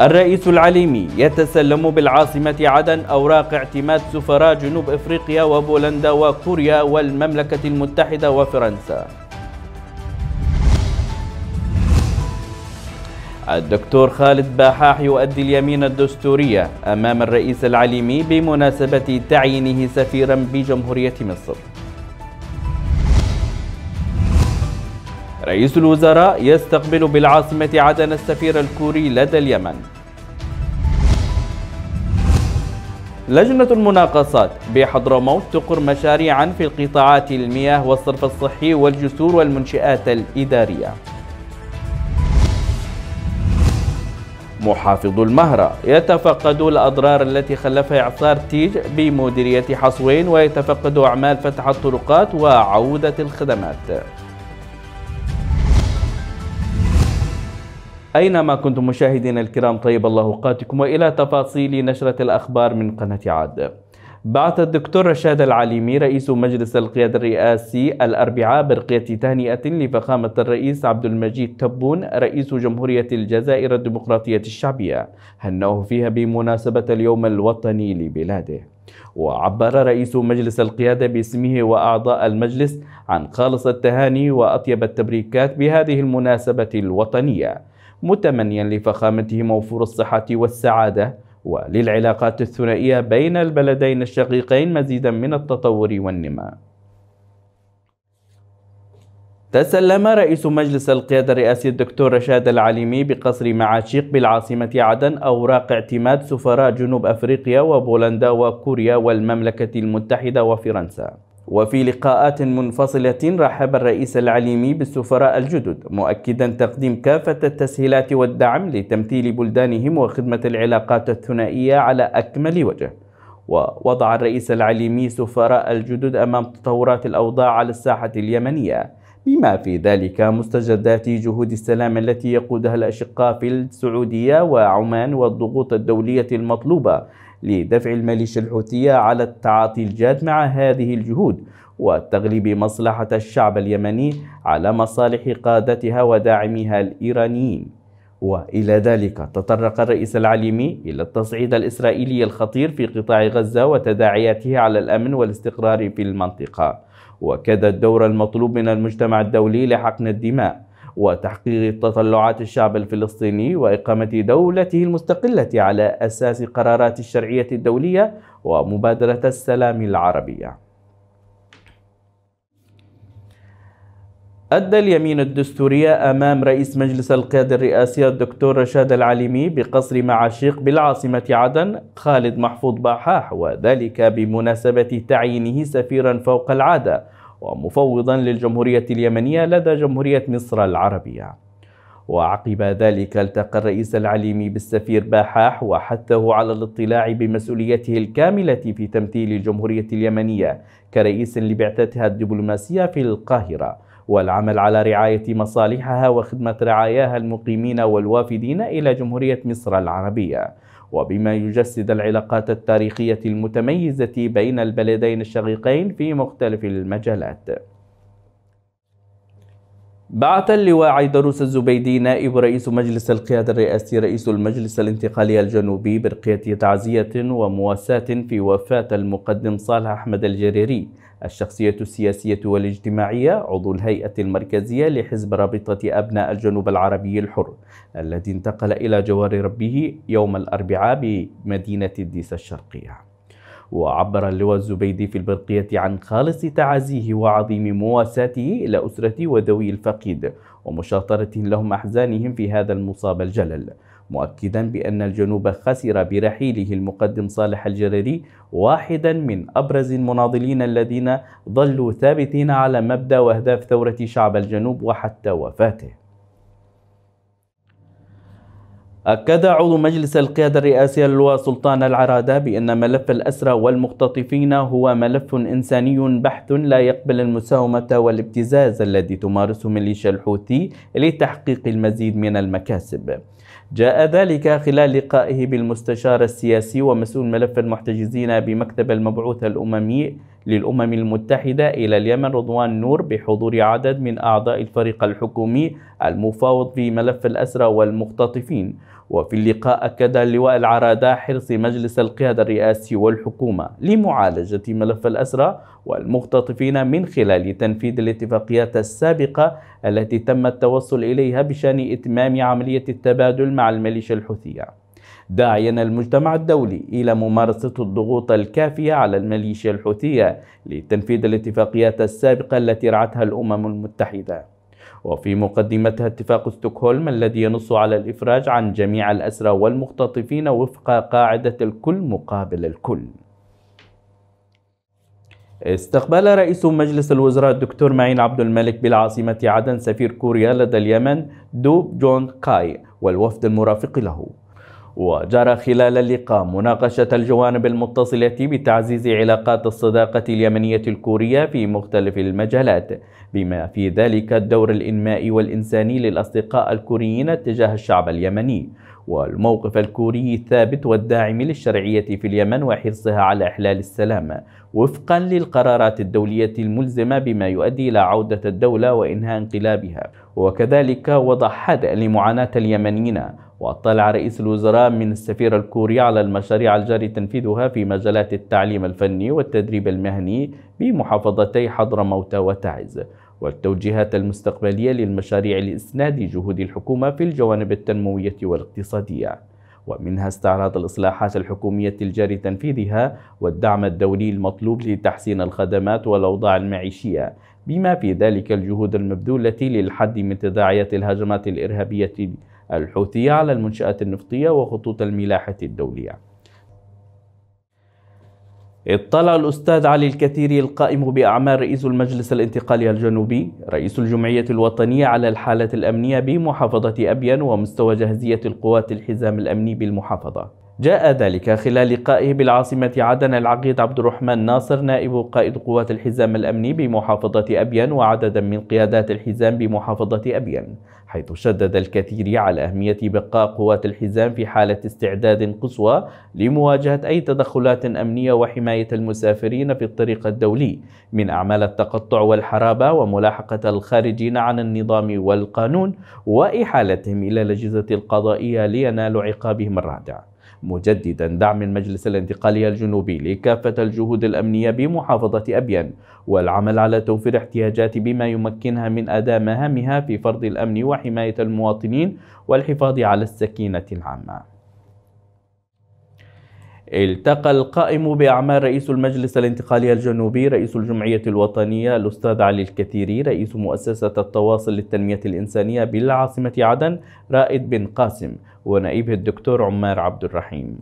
الرئيس العليمي يتسلم بالعاصمة عدن أوراق اعتماد سفراء جنوب إفريقيا وبولندا وكوريا والمملكة المتحدة وفرنسا الدكتور خالد باحاح يؤدي اليمين الدستورية أمام الرئيس العليمي بمناسبة تعيينه سفيرا بجمهورية مصر رئيس الوزراء يستقبل بالعاصمة عدن السفير الكوري لدى اليمن لجنة المناقصات بحضرموت تقر مشاريعا في القطاعات المياه والصرف الصحي والجسور والمنشآت الإدارية محافظ المهرة يتفقد الأضرار التي خلفها إعصار تيج بمديرية حصوين ويتفقد أعمال فتح الطرقات وعودة الخدمات أينما كنتم مشاهدينا الكرام طيب الله أوقاتكم وإلى تفاصيل نشرة الأخبار من قناة عاد بعث الدكتور رشاد العليمي رئيس مجلس القيادة الرئاسي الأربعاء برقية تهنئة لفخامة الرئيس عبد المجيد تبون رئيس جمهورية الجزائر الديمقراطية الشعبية هنوه فيها بمناسبة اليوم الوطني لبلاده وعبر رئيس مجلس القيادة باسمه وأعضاء المجلس عن خالص التهاني وأطيب التبريكات بهذه المناسبة الوطنية متمنيا لفخامته موفور الصحة والسعادة وللعلاقات الثنائية بين البلدين الشقيقين مزيدا من التطور والنماء تسلم رئيس مجلس القيادة الرئاسي الدكتور رشاد العليمي بقصر معاشيق بالعاصمة عدن أوراق اعتماد سفراء جنوب أفريقيا وبولندا وكوريا والمملكة المتحدة وفرنسا وفي لقاءات منفصلة رحب الرئيس العليمي بالسفراء الجدد مؤكدا تقديم كافة التسهيلات والدعم لتمثيل بلدانهم وخدمة العلاقات الثنائية على أكمل وجه ووضع الرئيس العليمي سفراء الجدد أمام تطورات الأوضاع على الساحة اليمنية بما في ذلك مستجدات جهود السلام التي يقودها الأشقاء في السعودية وعمان والضغوط الدولية المطلوبة لدفع الميليشيا الحوثية على التعاطي الجاد مع هذه الجهود وتغليب مصلحة الشعب اليمني على مصالح قادتها وداعميها الإيرانيين وإلى ذلك تطرق الرئيس العليمي إلى التصعيد الإسرائيلي الخطير في قطاع غزة وتداعياته على الأمن والاستقرار في المنطقة وكذا الدور المطلوب من المجتمع الدولي لحقن الدماء وتحقيق تطلعات الشعب الفلسطيني وإقامة دولته المستقلة على أساس قرارات الشرعية الدولية ومبادرة السلام العربية أدى اليمين الدستورية أمام رئيس مجلس القيادة الرئاسية الدكتور رشاد العليمي بقصر معاشيق بالعاصمة عدن خالد محفوظ باحاح وذلك بمناسبة تعيينه سفيرا فوق العادة ومفوضا للجمهورية اليمنية لدى جمهورية مصر العربية وعقب ذلك التقى الرئيس العليمي بالسفير باحاح وحثه على الاطلاع بمسؤوليته الكاملة في تمثيل الجمهورية اليمنية كرئيس لبعثتها الدبلوماسية في القاهرة والعمل على رعاية مصالحها وخدمة رعاياها المقيمين والوافدين إلى جمهورية مصر العربية وبما يجسد العلاقات التاريخية المتميزة بين البلدين الشقيقين في مختلف المجالات بعث اللواء عيدروس الزبيدي نائب رئيس مجلس القيادة الرئاسي رئيس المجلس الانتقالي الجنوبي برقية تعزية ومواساة في وفاة المقدم صالح أحمد الجريري الشخصية السياسية والاجتماعية عضو الهيئة المركزية لحزب رابطة أبناء الجنوب العربي الحر الذي انتقل إلى جوار ربه يوم الأربعاء بمدينة الديس الشرقية وعبر اللواء الزبيدي في البرقية عن خالص تعازيه وعظيم مواساته إلى أسرة وذوي الفقيد ومشاطرة لهم أحزانهم في هذا المصاب الجلل مؤكدا بأن الجنوب خسر برحيله المقدم صالح الجريري واحدا من أبرز المناضلين الذين ظلوا ثابتين على مبدأ وأهداف ثورة شعب الجنوب وحتى وفاته أكد عضو مجلس القيادة الرئاسي اللواء سلطان العرادة بأن ملف الأسرى والمختطفين هو ملف إنساني بحث لا يقبل المساومة والابتزاز الذي تمارسه ميليشيا الحوثي لتحقيق المزيد من المكاسب جاء ذلك خلال لقائه بالمستشار السياسي ومسؤول ملف المحتجزين بمكتب المبعوث الأممي للأمم المتحدة إلى اليمن رضوان نور بحضور عدد من أعضاء الفريق الحكومي المفاوض في ملف الأسرى والمختطفين وفي اللقاء أكد اللواء العرادة حرص مجلس القيادة الرئاسي والحكومة لمعالجة ملف الأسرى والمختطفين من خلال تنفيذ الاتفاقيات السابقة التي تم التوصل إليها بشأن إتمام عملية التبادل مع الميليشيا الحوثية داعيا المجتمع الدولي إلى ممارسة الضغوط الكافية على الميليشيا الحوثية لتنفيذ الاتفاقيات السابقة التي رعتها الأمم المتحدة وفي مقدمتها اتفاق ستوكهولم الذي ينص على الإفراج عن جميع الأسرى والمختطفين وفق قاعدة الكل مقابل الكل استقبل رئيس مجلس الوزراء الدكتور معين عبد الملك بالعاصمة عدن سفير كوريا لدى اليمن دوب جون كاي والوفد المرافق له وجرى خلال اللقاء مناقشة الجوانب المتصلة بتعزيز علاقات الصداقة اليمنية الكورية في مختلف المجالات بما في ذلك الدور الإنمائي والإنساني للأصدقاء الكوريين تجاه الشعب اليمني والموقف الكوري الثابت والداعم للشرعية في اليمن وحرصها على إحلال السلام وفقا للقرارات الدولية الملزمة بما يؤدي إلى عودة الدولة وإنهاء انقلابها وكذلك وضع حد لمعاناة اليمنيين واطلع رئيس الوزراء من السفير الكوري على المشاريع الجاري تنفيذها في مجالات التعليم الفني والتدريب المهني بمحافظتي حضرموت وتعز والتوجيهات المستقبلية للمشاريع لإسناد جهود الحكومة في الجوانب التنموية والاقتصادية ومنها استعراض الإصلاحات الحكومية الجاري تنفيذها والدعم الدولي المطلوب لتحسين الخدمات والأوضاع المعيشية بما في ذلك الجهود المبذولة للحد من تداعيات الهجمات الإرهابية الحوثية على المنشآت النفطية وخطوط الملاحة الدولية اطلع الأستاذ علي الكثيري القائم بأعمال رئيس المجلس الانتقالي الجنوبي رئيس الجمعية الوطنية على الحالة الأمنية بمحافظة أبين ومستوى جاهزية القوات الحزام الأمني بالمحافظة جاء ذلك خلال لقائه بالعاصمة عدن العقيد عبد الرحمن ناصر نائب قائد قوات الحزام الأمني بمحافظة أبين وعددا من قيادات الحزام بمحافظة أبين حيث شدد الكثير على أهمية بقاء قوات الحزام في حالة استعداد قصوى لمواجهة أي تدخلات أمنية وحماية المسافرين في الطريق الدولي من أعمال التقطع والحرابة وملاحقة الخارجين عن النظام والقانون وإحالتهم إلى الأجهزة القضائية لينالوا عقابهم الرادع مجددا دعم المجلس الانتقالي الجنوبي لكافة الجهود الأمنية بمحافظة أبيان والعمل على توفير احتياجات بما يمكنها من أداء مهامها في فرض الأمن وحماية المواطنين والحفاظ على السكينة العامة التقى القائم بأعمال رئيس المجلس الانتقالي الجنوبي رئيس الجمعية الوطنية الأستاذ علي الكثيري رئيس مؤسسة التواصل للتنمية الإنسانية بالعاصمة عدن رائد بن قاسم ونائبه الدكتور عمار عبد الرحيم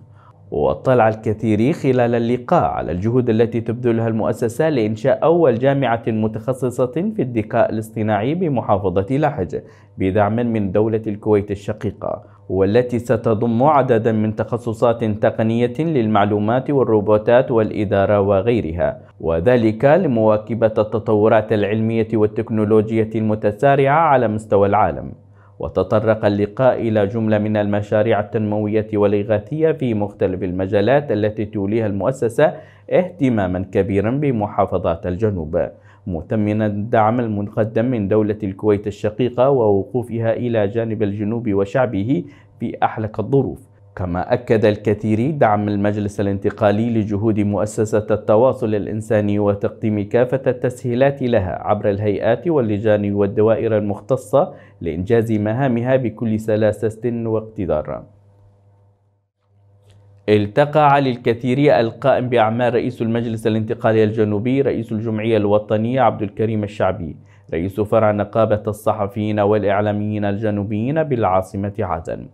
واطلع الكثيري خلال اللقاء على الجهود التي تبذلها المؤسسة لإنشاء أول جامعة متخصصة في الذكاء الاصطناعي بمحافظة لحج بدعم من دولة الكويت الشقيقة والتي ستضم عددا من تخصصات تقنية للمعلومات والروبوتات والإدارة وغيرها وذلك لمواكبة التطورات العلمية والتكنولوجية المتسارعة على مستوى العالم وتطرق اللقاء إلى جملة من المشاريع التنموية والإغاثية في مختلف المجالات التي توليها المؤسسة اهتماما كبيرا بمحافظات الجنوب مثمنا الدعم المقدم من دولة الكويت الشقيقة ووقوفها إلى جانب الجنوب وشعبه في أحلك الظروف كما أكد الكثير دعم المجلس الانتقالي لجهود مؤسسة التواصل الإنساني وتقديم كافة التسهيلات لها عبر الهيئات واللجان والدوائر المختصة لإنجاز مهامها بكل سلاسة واقتدار التقى علي الكثيري القائم بأعمال رئيس المجلس الانتقالي الجنوبي رئيس الجمعية الوطنية عبد الكريم الشعبي رئيس فرع نقابة الصحفيين والإعلاميين الجنوبيين بالعاصمة عدن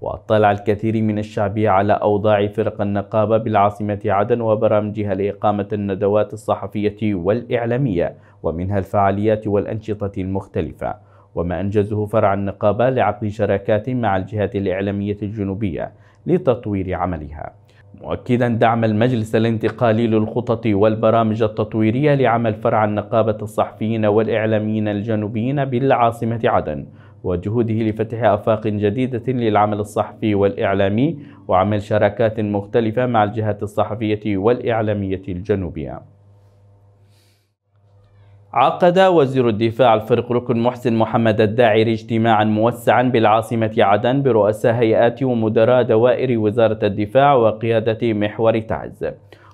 واطلع الكثير من الشعبي على أوضاع فرق النقابة بالعاصمة عدن وبرامجها لإقامة الندوات الصحفية والإعلامية ومنها الفعاليات والأنشطة المختلفة وما أنجزه فرع النقابة لعقد شراكات مع الجهات الإعلامية الجنوبية لتطوير عملها مؤكدا دعم المجلس الانتقالي للخطط والبرامج التطويرية لعمل فرع النقابة الصحفيين والإعلاميين الجنوبيين بالعاصمة عدن وجهوده لفتح آفاق جديدة للعمل الصحفي والإعلامي وعمل شراكات مختلفة مع الجهات الصحفية والإعلامية الجنوبية عقد وزير الدفاع الفريق ركن محسن محمد الداعري اجتماعا موسعا بالعاصمة عدن برؤساء هيئات ومدراء دوائر وزارة الدفاع وقيادة محور تعز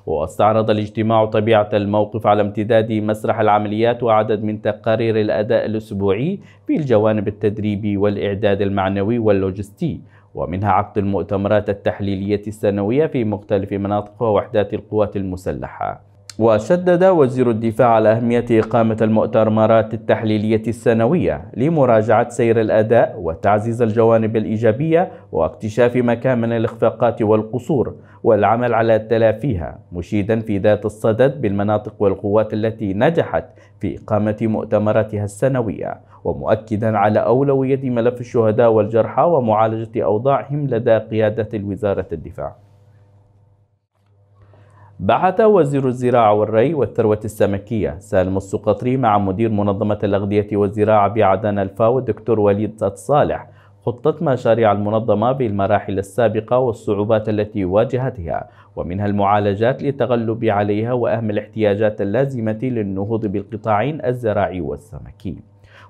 واستعرض الاجتماع طبيعة الموقف على امتداد مسرح العمليات وعدد من تقارير الأداء الأسبوعي في الجوانب التدريبي والإعداد المعنوي واللوجستي ومنها عقد المؤتمرات التحليلية السنوية في مختلف مناطق ووحدات القوات المسلحة وشدد وزير الدفاع على أهمية إقامة المؤتمرات التحليلية السنوية لمراجعة سير الأداء وتعزيز الجوانب الإيجابية واكتشاف مكامن الإخفاقات والقصور والعمل على تلافيها مشيدا في ذات الصدد بالمناطق والقوات التي نجحت في إقامة مؤتمراتها السنوية ومؤكدا على أولوية ملف الشهداء والجرحى ومعالجة أوضاعهم لدى قيادة وزارة الدفاع بعث وزير الزراعة والري والثروة السمكية سالم السقطري مع مدير منظمة الأغذية والزراعة بعدن الفاو الدكتور وليد الصالح خطة مشاريع المنظمة بالمراحل السابقة والصعوبات التي واجهتها ومنها المعالجات للتغلب عليها وأهم الاحتياجات اللازمة للنهوض بالقطاعين الزراعي والسمكي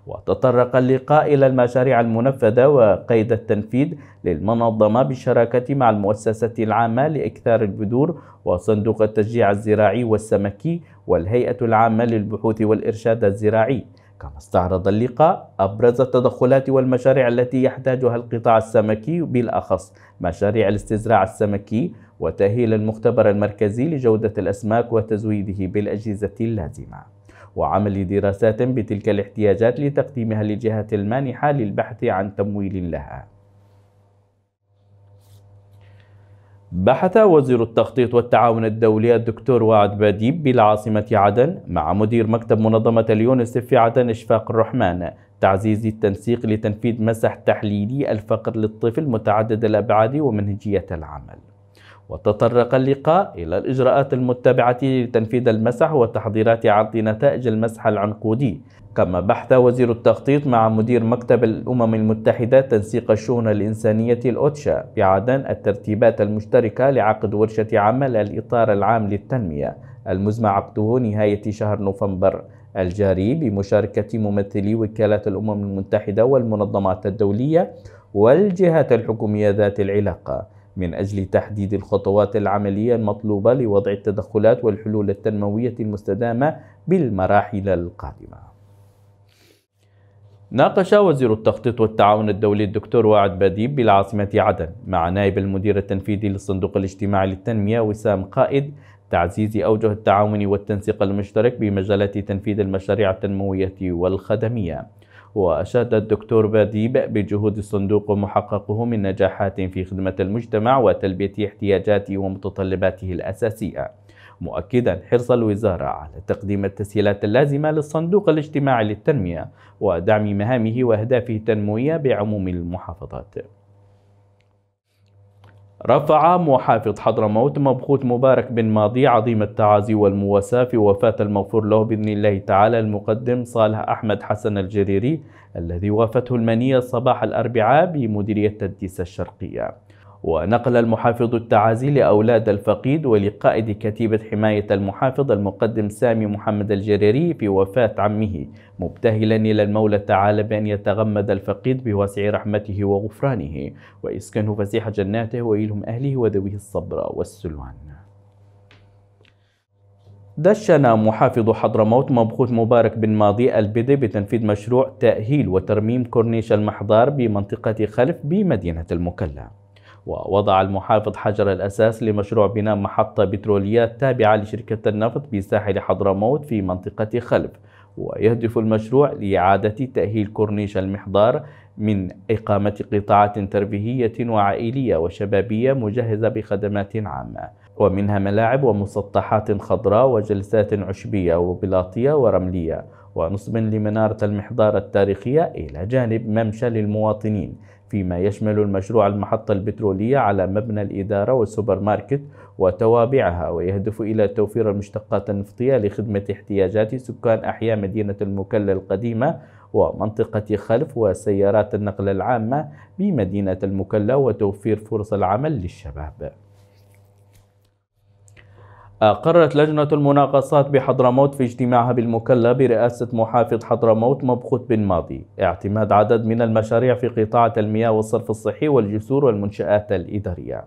وتطرق اللقاء إلى المشاريع المنفذة وقيد التنفيذ للمنظمة بالشراكة مع المؤسسة العامة لإكثار البذور وصندوق التشجيع الزراعي والسمكي والهيئة العامة للبحوث والإرشاد الزراعي كما استعرض اللقاء أبرز التدخلات والمشاريع التي يحتاجها القطاع السمكي بالأخص مشاريع الاستزراع السمكي وتأهيل المختبر المركزي لجودة الأسماك وتزويده بالأجهزة اللازمة وعمل دراسات بتلك الاحتياجات لتقديمها للجهات المانحة للبحث عن تمويل لها بحث وزير التخطيط والتعاون الدولي الدكتور وعد باديب بالعاصمة عدن مع مدير مكتب منظمة اليونسف في عدن إشفاق الرحمن تعزيز التنسيق لتنفيذ مسح تحليلي الفقر للطفل متعدد الأبعاد ومنهجية العمل وتطرق اللقاء إلى الإجراءات المتبعة لتنفيذ المسح وتحضيرات عرض نتائج المسح العنقودي كما بحث وزير التخطيط مع مدير مكتب الأمم المتحدة تنسيق الشؤون الإنسانية الأوتشا في عدن الترتيبات المشتركة لعقد ورشة عمل الإطار العام للتنمية المزمع عقده نهاية شهر نوفمبر الجاري بمشاركة ممثلي وكالات الأمم المتحدة والمنظمات الدولية والجهات الحكومية ذات العلاقة من أجل تحديد الخطوات العملية المطلوبة لوضع التدخلات والحلول التنموية المستدامة بالمراحل القادمة ناقش وزير التخطيط والتعاون الدولي الدكتور وعد بديب بالعاصمة عدن مع نائب المدير التنفيذي للصندوق الاجتماعي للتنمية وسام قائد تعزيز أوجه التعاون والتنسيق المشترك بمجالات تنفيذ المشاريع التنموية والخدمية وأشاد الدكتور باديب بجهود الصندوق ومحققه من نجاحات في خدمة المجتمع وتلبية احتياجاته ومتطلباته الأساسية مؤكدا حرص الوزارة على تقديم التسهيلات اللازمة للصندوق الاجتماعي للتنمية ودعم مهامه وأهدافه التنموية بعموم المحافظات رفع محافظ حضرموت مبخوت مبارك بن ماضي عظيم التعازي والمواساة في وفاة المغفور له بإذن الله تعالى المقدم صالح أحمد حسن الجريري الذي وافته المنية صباح الأربعاء بمديرية تديس الشرقية ونقل المحافظ التعازي لأولاد الفقيد ولقائد كتيبة حماية المحافظ المقدم سامي محمد الجريري في وفاة عمه مبتهلا إلى المولى تعالى بأن يتغمد الفقيد بواسع رحمته وغفرانه وإسكنه فسيح جناته وإلهم أهله وذويه الصبر والسلوان دشن محافظ حضرموت مبخوت مبارك بن ماضي البدي بتنفيذ مشروع تأهيل وترميم كورنيش المحضار بمنطقة خلف بمدينة المكلا ووضع المحافظ حجر الأساس لمشروع بناء محطة بتروليات تابعة لشركة النفط بساحل حضرموت في منطقة خلف ويهدف المشروع لإعادة تأهيل كورنيش المحضار من إقامة قطاعات ترفيهية وعائلية وشبابية مجهزة بخدمات عامة ومنها ملاعب ومسطحات خضراء وجلسات عشبية وبلاطية ورملية ونصب لمنارة المحضار التاريخية إلى جانب ممشى للمواطنين فيما يشمل المشروع المحطة البترولية على مبنى الإدارة والسوبر ماركت وتوابعها ويهدف إلى توفير المشتقات النفطية لخدمة احتياجات سكان أحياء مدينة المكلا القديمة ومنطقة خلف وسيارات النقل العامة بمدينة المكلا وتوفير فرص العمل للشباب أقرت لجنة المناقصات بحضرموت في اجتماعها بالمكلا برئاسة محافظ حضرموت مبخوت بن ماضي اعتماد عدد من المشاريع في قطاع المياه والصرف الصحي والجسور والمنشآت الإدارية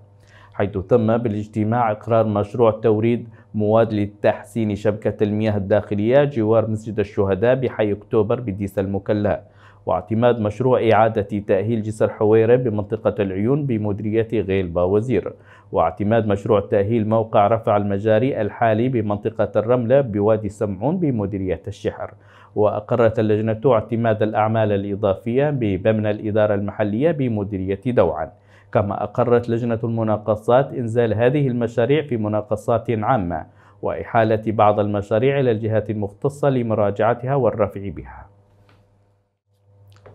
حيث تم بالاجتماع إقرار مشروع توريد مواد لتحسين شبكة المياه الداخلية جوار مسجد الشهداء بحي أكتوبر بديس المكلا واعتماد مشروع إعادة تأهيل جسر حويرة بمنطقة العيون بمديرية غيلبا وزير واعتماد مشروع تأهيل موقع رفع المجاري الحالي بمنطقة الرملة بوادي سمعون بمديرية الشحر وأقرت اللجنة اعتماد الأعمال الإضافية ببمن الإدارة المحلية بمديرية دوعا كما أقرت لجنة المناقصات إنزال هذه المشاريع في مناقصات عامة وإحالة بعض المشاريع إلى الجهات المختصة لمراجعتها والرفع بها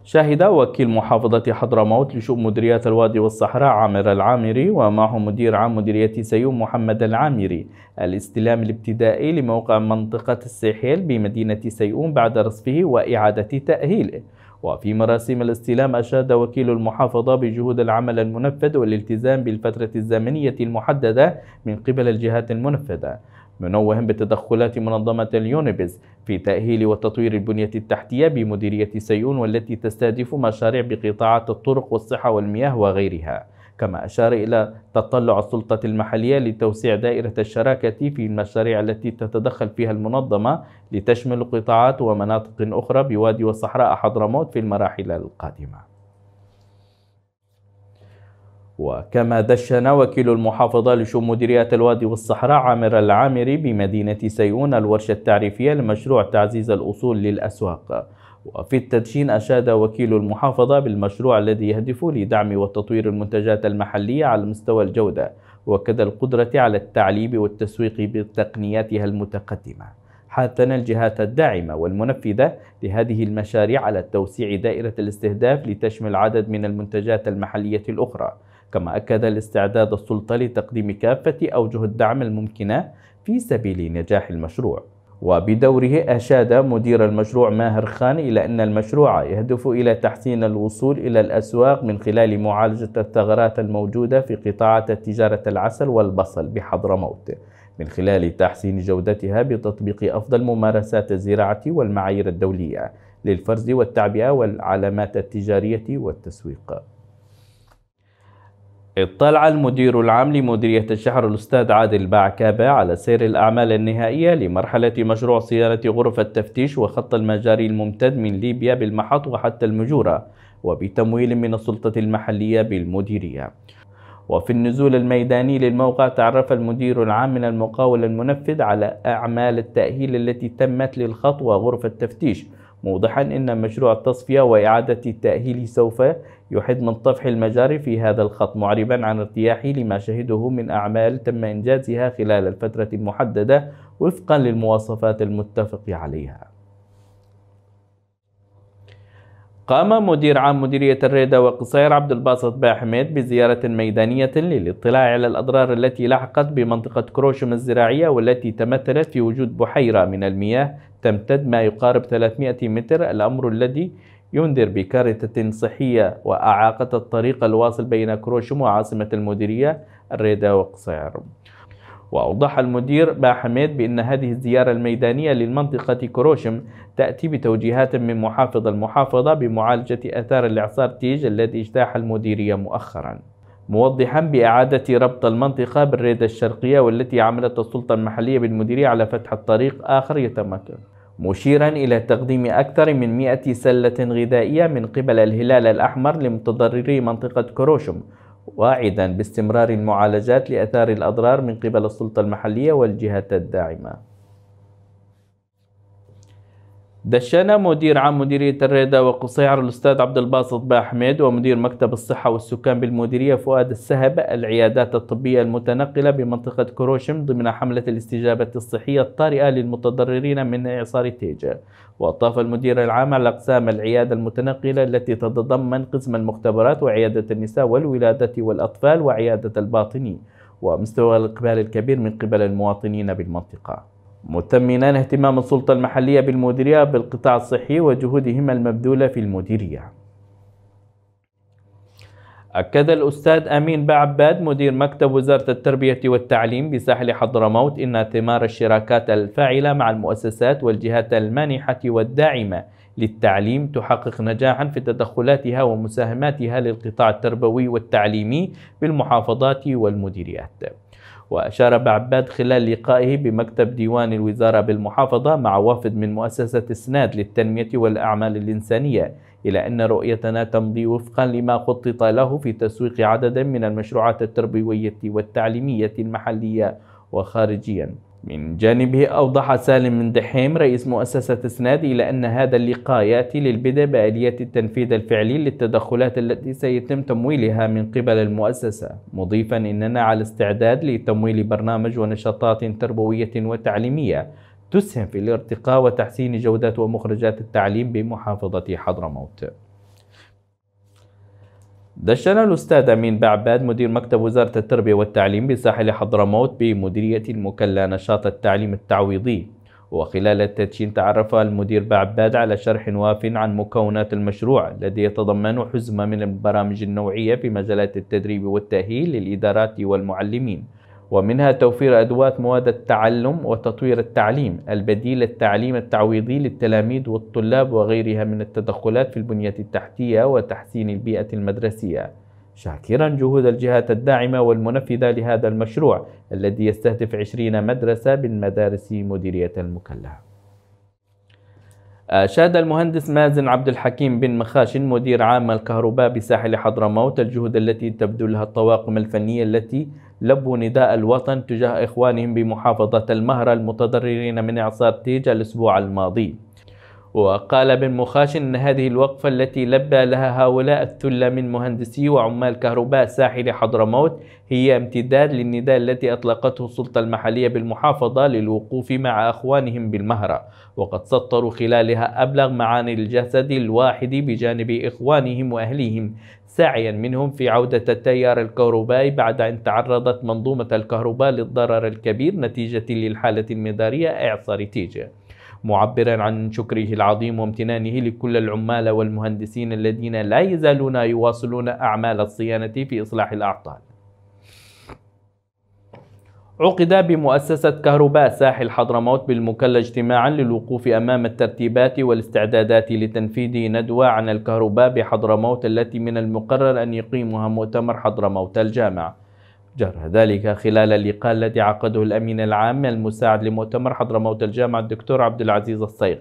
شهد وكيل محافظة حضرموت لشؤون مديريات الوادي والصحراء عامر العامري ومعه مدير عام مديرية سيوم محمد العامري الاستلام الابتدائي لموقع منطقة السحيل بمدينة سيوم بعد رصفه وإعادة تأهيله وفي مراسم الاستلام أشاد وكيل المحافظة بجهود العمل المنفذ والالتزام بالفترة الزمنية المحددة من قبل الجهات المنفذة منوه بتدخلات منظمة اليونيبز في تأهيل وتطوير البنية التحتية بمديرية سيئون والتي تستهدف مشاريع بقطاعات الطرق والصحة والمياه وغيرها كما أشار إلى تطلع السلطة المحلية لتوسيع دائرة الشراكة في المشاريع التي تتدخل فيها المنظمة لتشمل قطاعات ومناطق أخرى بوادي وصحراء حضرموت في المراحل القادمة وكما دشن وكيل المحافظة لشؤون مديرية الوادي والصحراء عامر العامري بمدينة سيئون الورشة التعريفية لمشروع تعزيز الأصول للأسواق وفي التدشين أشاد وكيل المحافظة بالمشروع الذي يهدف لدعم وتطوير المنتجات المحلية على مستوى الجودة وكذا القدرة على التعليم والتسويق بتقنياتها المتقدمة حثنا الجهات الداعمة والمنفذة لهذه المشاريع على توسيع دائرة الاستهداف لتشمل عدد من المنتجات المحلية الأخرى كما أكد الاستعداد السلطة لتقديم كافة أوجه الدعم الممكنة في سبيل نجاح المشروع وبدوره أشاد مدير المشروع ماهر خان إلى أن المشروع يهدف إلى تحسين الوصول إلى الأسواق من خلال معالجة الثغرات الموجودة في قطاعات تجارة العسل والبصل بحضرموت من خلال تحسين جودتها بتطبيق أفضل ممارسات الزراعة والمعايير الدولية للفرز والتعبئة والعلامات التجارية والتسويق اطلع المدير العام لمديرية الشحر الأستاذ عادل باعكابة على سير الأعمال النهائية لمرحلة مشروع صيانة غرف التفتيش وخط المجاري الممتد من ليبيا بالمحط وحتى المجورة وبتمويل من السلطة المحلية بالمديرية وفي النزول الميداني للموقع تعرف المدير العام من المقاول المنفذ على أعمال التأهيل التي تمت للخط وغرف التفتيش موضحا أن مشروع التصفية وإعادة التأهيل سوف يحد من طفح المجاري في هذا الخط معربا عن ارتياحه لما شهده من أعمال تم إنجازها خلال الفترة المحددة وفقا للمواصفات المتفق عليها قام مدير عام مديرية الريدة وقصير عبد الباسط باحمد بزيارة ميدانية للاطلاع على الأضرار التي لحقت بمنطقة كروشم الزراعية والتي تمثلت في وجود بحيرة من المياه تمتد ما يقارب 300 متر الأمر الذي ينذر بكارثة صحية وأعاقة الطريق الواصل بين كروشم وعاصمة المديرية الريدة وقصير وأوضح المدير باحميد بأن هذه الزيارة الميدانية للمنطقة كروشم تأتي بتوجيهات من محافظ المحافظة بمعالجة أثار الإعصار تيج الذي اجتاح المديرية مؤخراً موضحا بإعادة ربط المنطقة بالريدة الشرقية والتي عملت السلطة المحلية بالمديرية على فتح الطريق آخر يتمكن مشيرا إلى تقديم أكثر من 100 سلة غذائية من قبل الهلال الأحمر لمتضرري منطقة كروشم واعدا باستمرار المعالجات لأثار الأضرار من قبل السلطة المحلية والجهات الداعمة دشنا مدير عام مديرية الريدة وقصيعر الأستاذ عبد الباسط باحمد ومدير مكتب الصحة والسكان بالمديرية فؤاد السهب العيادات الطبية المتنقلة بمنطقة كروشم ضمن حملة الاستجابة الصحية الطارئة للمتضررين من إعصار تيجا وأضاف المدير العام على أقسام العيادة المتنقلة التي تتضمن قسم المختبرات وعيادة النساء والولادة والأطفال وعيادة الباطني ومستوى الإقبال الكبير من قبل المواطنين بالمنطقة مثمنا اهتمام السلطة المحلية بالمديرية بالقطاع الصحي وجهودهما المبذولة في المديرية أكد الأستاذ أمين بعباد مدير مكتب وزارة التربية والتعليم بساحل حضرموت إن ثمار الشراكات الفاعلة مع المؤسسات والجهات المانحة والداعمة للتعليم تحقق نجاحا في تدخلاتها ومساهماتها للقطاع التربوي والتعليمي بالمحافظات والمديريات وأشار بعباد خلال لقائه بمكتب ديوان الوزارة بالمحافظة مع وافد من مؤسسة سناد للتنمية والأعمال الإنسانية إلى أن رؤيتنا تمضي وفقا لما خطط له في تسويق عدد من المشروعات التربوية والتعليمية المحلية وخارجيا من جانبه أوضح سالم من دحيم رئيس مؤسسة سناد إلى أن هذا اللقاء يأتي للبدء بآليات التنفيذ الفعلي للتدخلات التي سيتم تمويلها من قبل المؤسسة مضيفا أننا على استعداد لتمويل برنامج ونشاطات تربوية وتعليمية تسهم في الارتقاء وتحسين جودة ومخرجات التعليم بمحافظة حضرموت دشن الأستاذ أمين بعباد مدير مكتب وزارة التربية والتعليم بساحل حضرموت بمديرية المكلا نشاط التعليم التعويضي وخلال التدشين تعرف المدير بعباد على شرح واف عن مكونات المشروع الذي يتضمن حزمة من البرامج النوعية في مجالات التدريب والتأهيل للإدارات والمعلمين ومنها توفير أدوات مواد التعلم وتطوير التعليم البديل للتعليم التعويضي للتلاميذ والطلاب وغيرها من التدخلات في البنية التحتية وتحسين البيئة المدرسية شاكرا جهود الجهات الداعمة والمنفذة لهذا المشروع الذي يستهدف 20 مدرسة من مدارس مديرية المكلة أشاد المهندس مازن عبد الحكيم بن مخاشن مدير عام الكهرباء بساحل حضرموت الجهود التي تبذلها الطواقم الفنية التي لبوا نداء الوطن تجاه إخوانهم بمحافظة المهرة المتضررين من إعصار تيجا الأسبوع الماضي وقال بن مخاش أن هذه الوقفة التي لبى لها هؤلاء الثلة من مهندسي وعمال كهرباء ساحل حضرموت هي امتداد للنداء التي أطلقته السلطة المحلية بالمحافظة للوقوف مع أخوانهم بالمهرة وقد سطروا خلالها أبلغ معاني الجسد الواحد بجانب إخوانهم وأهليهم سعيا منهم في عودة التيار الكهربائي بعد أن تعرضت منظومة الكهرباء للضرر الكبير نتيجة للحالة المدارية إعصار تيجا معبرا عن شكره العظيم وامتنانه لكل العمال والمهندسين الذين لا يزالون يواصلون أعمال الصيانة في إصلاح الأعطال عقد بمؤسسة كهرباء ساحل حضرموت بالمكلا اجتماعا للوقوف أمام الترتيبات والاستعدادات لتنفيذ ندوة عن الكهرباء بحضرموت التي من المقرر أن يقيمها مؤتمر حضرموت الجامع جرى ذلك خلال اللقاء الذي عقده الأمين العام المساعد لمؤتمر حضرموت الجامع الدكتور عبد العزيز الصيغ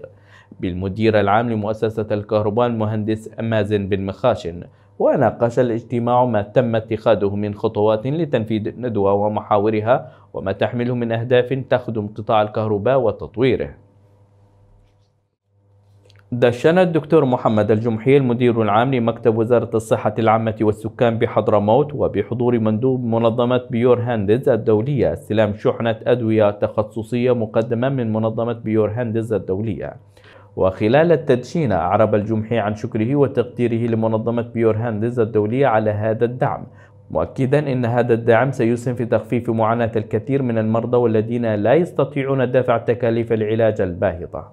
بالمدير العام لمؤسسة الكهرباء المهندس مازن بن مخاشن وناقش الاجتماع ما تم اتخاذه من خطوات لتنفيذ الندوة ومحاورها وما تحمله من أهداف تخدم قطاع الكهرباء وتطويره دشن الدكتور محمد الجمحي المدير العام لمكتب وزارة الصحة العامة والسكان بحضرموت وبحضور مندوب منظمة بيور هاندز الدولية استلام شحنة أدوية تخصصية مقدمة من منظمة بيور هاندز الدولية وخلال التدشين أعرب الجمحي عن شكره وتقديره لمنظمة بيور هاندز الدولية على هذا الدعم مؤكدا ان هذا الدعم سيسهم في تخفيف معاناه الكثير من المرضى والذين لا يستطيعون دفع تكاليف العلاج الباهظه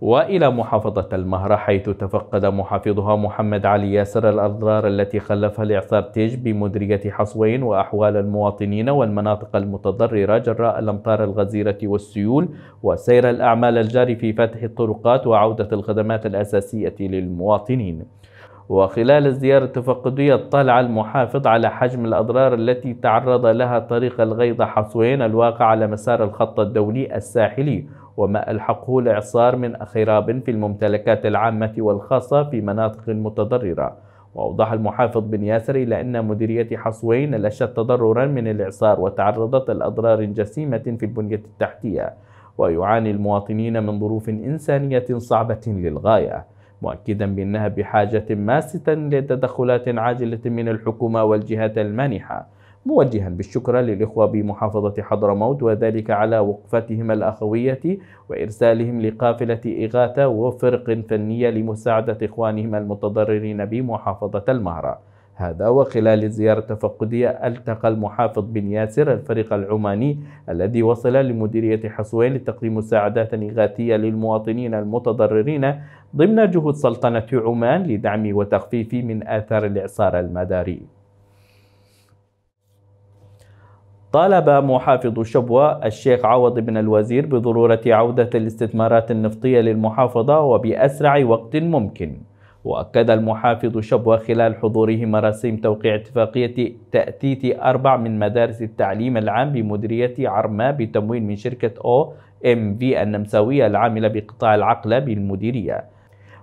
وإلى محافظة المهرة حيث تفقد محافظها محمد علي ياسر الأضرار التي خلفها الإعصار تيج بمدرية حصوين وأحوال المواطنين والمناطق المتضررة جراء الأمطار الغزيرة والسيول وسير الأعمال الجاري في فتح الطرقات وعودة الخدمات الأساسية للمواطنين وخلال الزيارة التفقدية اطلع المحافظ على حجم الأضرار التي تعرض لها طريق الغيض حصوين الواقع على مسار الخط الدولي الساحلي وما ألحقه الإعصار من خراب في الممتلكات العامة والخاصة في مناطق متضررة وأوضح المحافظ بن ياسر إلى أن مديرية حصوين الأشد تضررا من الإعصار وتعرضت لأضرار جسيمة في البنية التحتية ويعاني المواطنين من ظروف إنسانية صعبة للغاية مؤكدا بأنها بحاجة ماسة لتدخلات عاجلة من الحكومة والجهات المانحة موجها بالشكر للإخوة بمحافظة حضرموت وذلك على وقفتهم الأخوية وإرسالهم لقافلة إغاثة وفرق فنية لمساعدة إخوانهم المتضررين بمحافظة المهرة هذا وخلال الزيارة التفقدية التقى المحافظ بن ياسر الفريق العماني الذي وصل لمديرية حصوين لتقديم مساعدات إغاثية للمواطنين المتضررين ضمن جهود سلطنة عمان لدعم وتخفيف من آثار الإعصار المداري طالب محافظ شبوة الشيخ عوض بن الوزير بضرورة عودة الاستثمارات النفطية للمحافظة وبأسرع وقت ممكن وأكد المحافظ شبوة خلال حضوره مراسيم توقيع اتفاقية تأتيت أربع من مدارس التعليم العام بمديرية عرما بتمويل من شركة أو إم في النمساوية العاملة بقطاع العقلة بالمديرية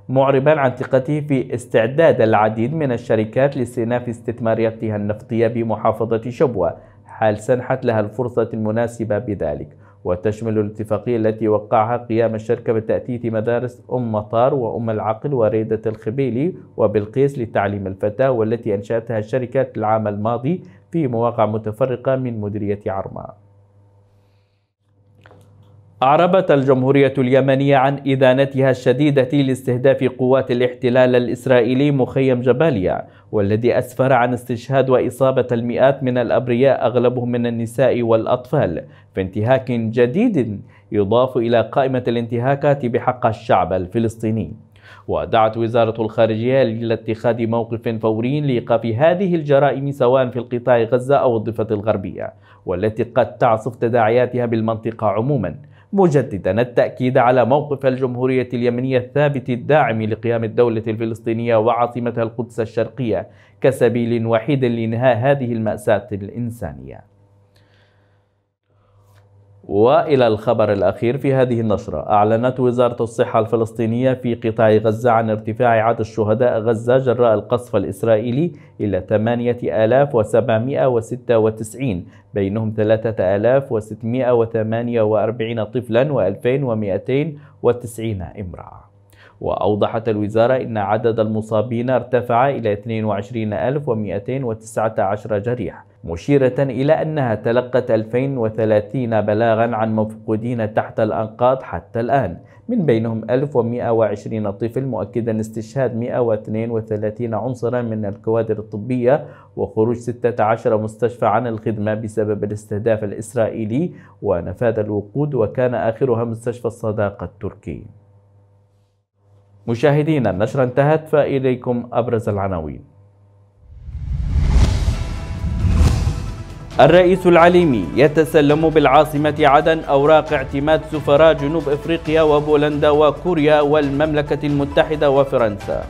معربا عن ثقته في استعداد العديد من الشركات لاستئناف استثماراتها النفطية بمحافظة شبوة حال سنحت لها الفرصة المناسبة بذلك وتشمل الاتفاقية التي وقعها قيام الشركة بتأتيث مدارس أم مطار وأم العقل وريدة الخبيلي وبلقيس لتعليم الفتاة والتي أنشأتها الشركة العام الماضي في مواقع متفرقة من مديرية عرماء أعربت الجمهورية اليمنية عن إدانتها الشديدة لاستهداف قوات الاحتلال الإسرائيلي مخيم جباليا والذي أسفر عن استشهاد وإصابة المئات من الأبرياء أغلبهم من النساء والأطفال في انتهاك جديد يضاف إلى قائمة الانتهاكات بحق الشعب الفلسطيني ودعت وزارة الخارجية إلى اتخاذ موقف فوري لإيقاف هذه الجرائم سواء في القطاع غزة أو الضفة الغربية والتي قد تعصف تداعياتها بالمنطقة عموماً مجددا التأكيد على موقف الجمهورية اليمنية الثابت الداعم لقيام الدولة الفلسطينية وعاصمتها القدس الشرقية كسبيل وحيد لإنهاء هذه المأساة الإنسانية وإلى الخبر الأخير في هذه النشرة أعلنت وزارة الصحة الفلسطينية في قطاع غزة عن ارتفاع عدد شهداء غزة جراء القصف الإسرائيلي إلى 8796 بينهم 3648 طفلا و2290 امرأة وأوضحت الوزارة أن عدد المصابين ارتفع إلى 22219 جريح مشيرة إلى أنها تلقت 2030 بلاغا عن مفقودين تحت الأنقاض حتى الآن من بينهم 1120 طفل مؤكدا استشهاد 132 عنصرا من الكوادر الطبية وخروج 16 مستشفى عن الخدمة بسبب الاستهداف الإسرائيلي ونفاذ الوقود وكان آخرها مستشفى الصداقة التركي مشاهدينا النشرة انتهت فإليكم أبرز العناوين الرئيس العليمي يتسلم بالعاصمة عدن أوراق اعتماد سفراء جنوب إفريقيا وبولندا وكوريا والمملكة المتحدة وفرنسا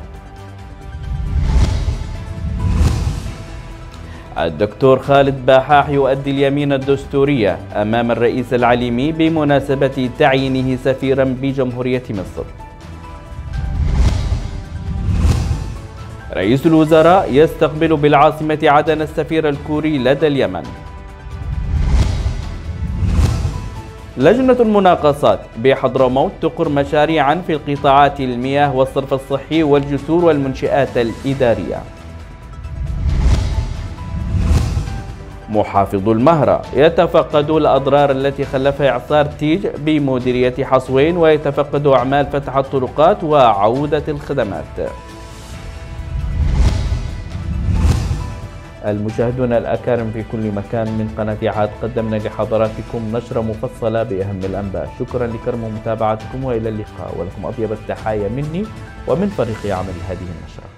الدكتور خالد باحاح يؤدي اليمين الدستورية أمام الرئيس العليمي بمناسبة تعيينه سفيرا بجمهورية مصر رئيس الوزراء يستقبل بالعاصمة عدن السفير الكوري لدى اليمن لجنة المناقصات بحضرموت تقر مشاريعا في القطاعات المياه والصرف الصحي والجسور والمنشآت الإدارية محافظ المهرة يتفقد الأضرار التي خلفها إعصار تيج بمديرية حصوين ويتفقد أعمال فتح الطرقات وعودة الخدمات المشاهدون الأكارم في كل مكان من قناة عاد قدمنا لحضراتكم نشرة مفصلة بأهم الأنباء شكرا لكرم متابعتكم وإلى اللقاء ولكم أطيب التحايا مني ومن فريق عمل هذه النشرة